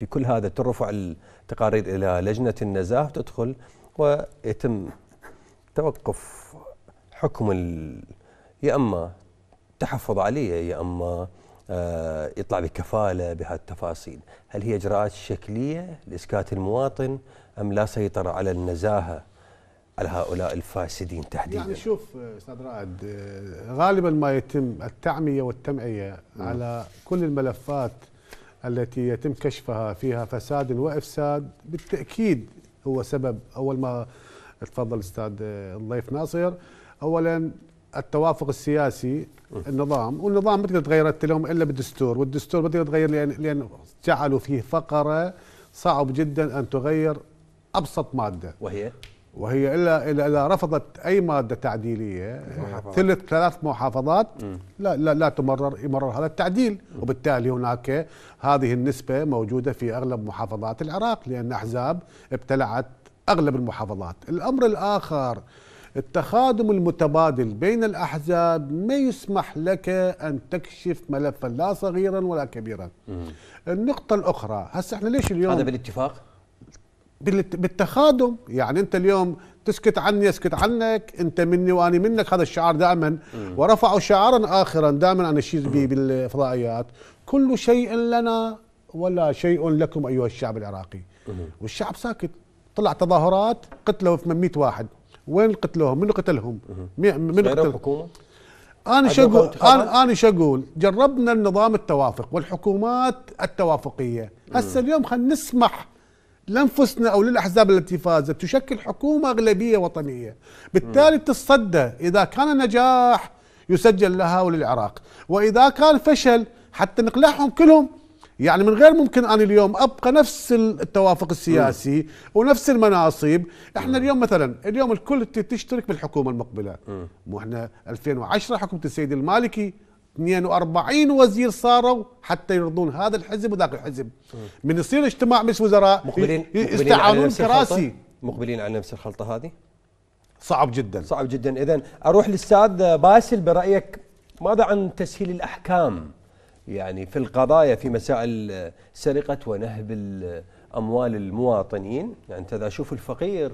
في كل هذا ترفع التقارير إلى لجنة النزاهة تدخل ويتم توقف حكم ال... يا إما تحفظ عليه يا إما يطلع آه، بكفالة بهالتفاصيل هل هي إجراءات شكلية لإسكات المواطن أم لا سيطرة على النزاهة على هؤلاء الفاسدين تحديدا يعني شوف استاذ رائد آه، غالبا ما يتم التعميه والتمعيه نعم. على كل الملفات التي يتم كشفها فيها فساد وافساد بالتاكيد هو سبب اول ما تفضل استاذ الضيف ناصر اولا التوافق السياسي النظام والنظام ما تقدر تغير لهم الا بالدستور والدستور ما تقدر تغير لان لان جعلوا فيه فقره صعب جدا ان تغير ابسط ماده وهي وهي الا الا, اذا رفضت اي ماده تعديليه ثلث ثلاث محافظات لا لا لا تمرر يمرر هذا التعديل وبالتالي هناك هذه النسبه موجوده في اغلب محافظات العراق لان احزاب ابتلعت اغلب المحافظات الامر الاخر التخادم المتبادل بين الاحزاب ما يسمح لك ان تكشف ملفا لا صغيرا ولا كبيرا النقطه الاخرى هسه احنا ليش اليوم هذا بالاتفاق بالتخادم يعني انت اليوم تسكت عني اسكت عنك انت مني واني منك هذا الشعار دائما ورفعوا شعارا اخرا دائما انا شيء بالفضائيات كل شيء لنا ولا شيء لكم ايها الشعب العراقي والشعب ساكت طلع تظاهرات قتلوا 800 واحد وين قتلوهم من قتلهم من قتل الحكومه انا اقول؟ انا انا اقول جربنا النظام التوافق والحكومات التوافقيه هسه اليوم خلينا نسمح لانفسنا او للاحزاب التي فازت تشكل حكومه اغلبيه وطنيه، بالتالي تتصدى اذا كان نجاح يسجل لها وللعراق، واذا كان فشل حتى نقلعهم كلهم يعني من غير ممكن انا اليوم ابقى نفس التوافق السياسي م. ونفس المناصب، احنا م. اليوم مثلا اليوم الكل تشترك بالحكومه المقبله، مو احنا 2010 حكومه السيد المالكي 42 وزير صاروا حتى يرضون هذا الحزب وذاك الحزب من يصير اجتماع مجلس وزراء مقبلين يستعانون كراسي مقبلين على نفس الخلطه هذه صعب جدا صعب جدا اذا اروح للاستاذ باسل برايك ماذا عن تسهيل الاحكام يعني في القضايا في مسائل سرقه ونهب اموال المواطنين يعني انت اذا اشوف الفقير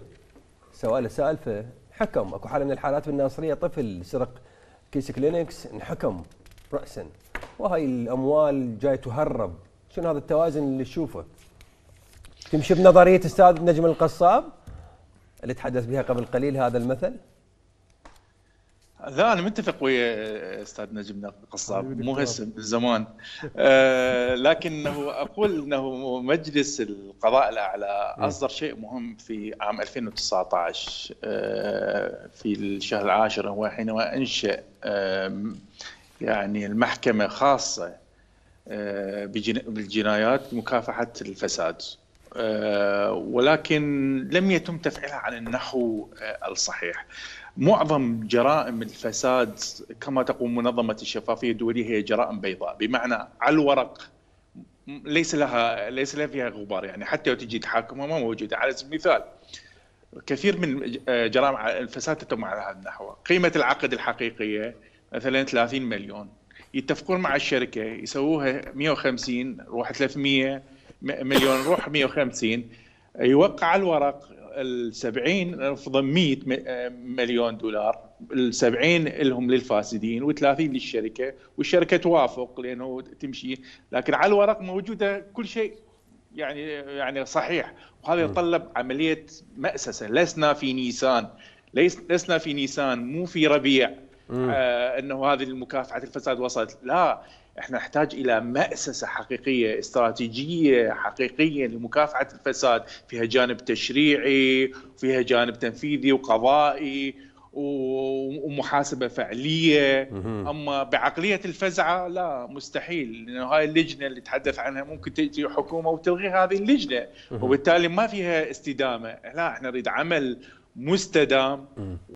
سواله سالفه حكم اكو حاله من الحالات بالناصريه طفل سرق كيس كلينكس انحكم راسا وهاي الاموال جاي تهرب شنو هذا التوازن اللي تشوفه تمشي بنظريه استاذ نجم القصاب اللي تحدث بها قبل قليل هذا المثل لا انا متفق ويا استاذ نجم القصاب طيب، مو هسه من زمان آه لكنه اقول انه مجلس القضاء الاعلى إيه. اصدر شيء مهم في عام 2019 آه في الشهر العاشر هو حينما انشا آه يعني المحكمة خاصة آه، بالجنايات مكافحة الفساد آه، ولكن لم يتم تفعيلها على النحو آه، الصحيح معظم جرائم الفساد كما تقوم منظمة الشفافية الدولية هي جرائم بيضاء بمعنى على الورق ليس لها ليس لها فيها غبار يعني حتى لو تجي تحاكمها ما موجودة على سبيل المثال كثير من جرائم الفساد تتم على هذا النحو قيمة العقد الحقيقية مثلا 30 مليون يتفقون مع الشركه يسووها 150 روح 300 مليون روح 150 يوقع الورق ال 70 رفض 100 مليون دولار ال 70 لهم للفاسدين و30 للشركه والشركه توافق لانه تمشي لكن على الورق موجوده كل شيء يعني يعني صحيح وهذا يتطلب عمليه مأسسه لسنا في نيسان ليس لسنا في نيسان مو في ربيع آه، انه هذه المكافحه الفساد وصلت لا احنا نحتاج الى مأسسة حقيقية استراتيجية حقيقية لمكافحة الفساد فيها جانب تشريعي فيها جانب تنفيذي وقضائي ومحاسبة فعلية أما بعقلية الفزعة لا مستحيل لأنه هاي اللجنة اللي تحدث عنها ممكن تجي حكومة وتلغي هذه اللجنة وبالتالي ما فيها استدامة لا احنا نريد عمل مستدام